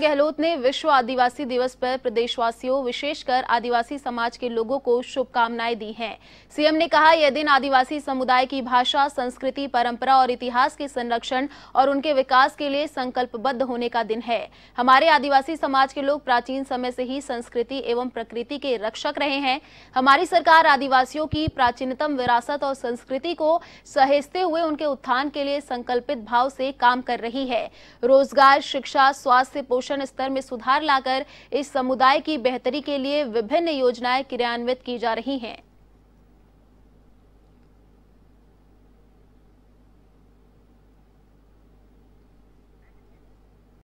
गहलोत ने विश्व आदिवासी दिवस पर प्रदेशवासियों विशेषकर आदिवासी समाज के लोगों को शुभकामनाएं दी हैं। सीएम ने कहा यह दिन आदिवासी समुदाय की भाषा संस्कृति परंपरा और इतिहास के संरक्षण और उनके विकास के लिए संकल्पबद्ध होने का दिन है हमारे आदिवासी समाज के लोग प्राचीन समय से ही संस्कृति एवं प्रकृति के रक्षक रहे हैं हमारी सरकार आदिवासियों की प्राचीनतम विरासत और संस्कृति को सहेजते हुए उनके उत्थान के लिए संकल्पित भाव से काम कर रही है रोजगार शिक्षा स्वास्थ्य पोषण स्तर में सुधार लाकर इस समुदाय की बेहतरी के लिए विभिन्न योजनाएं क्रियान्वित की जा रही हैं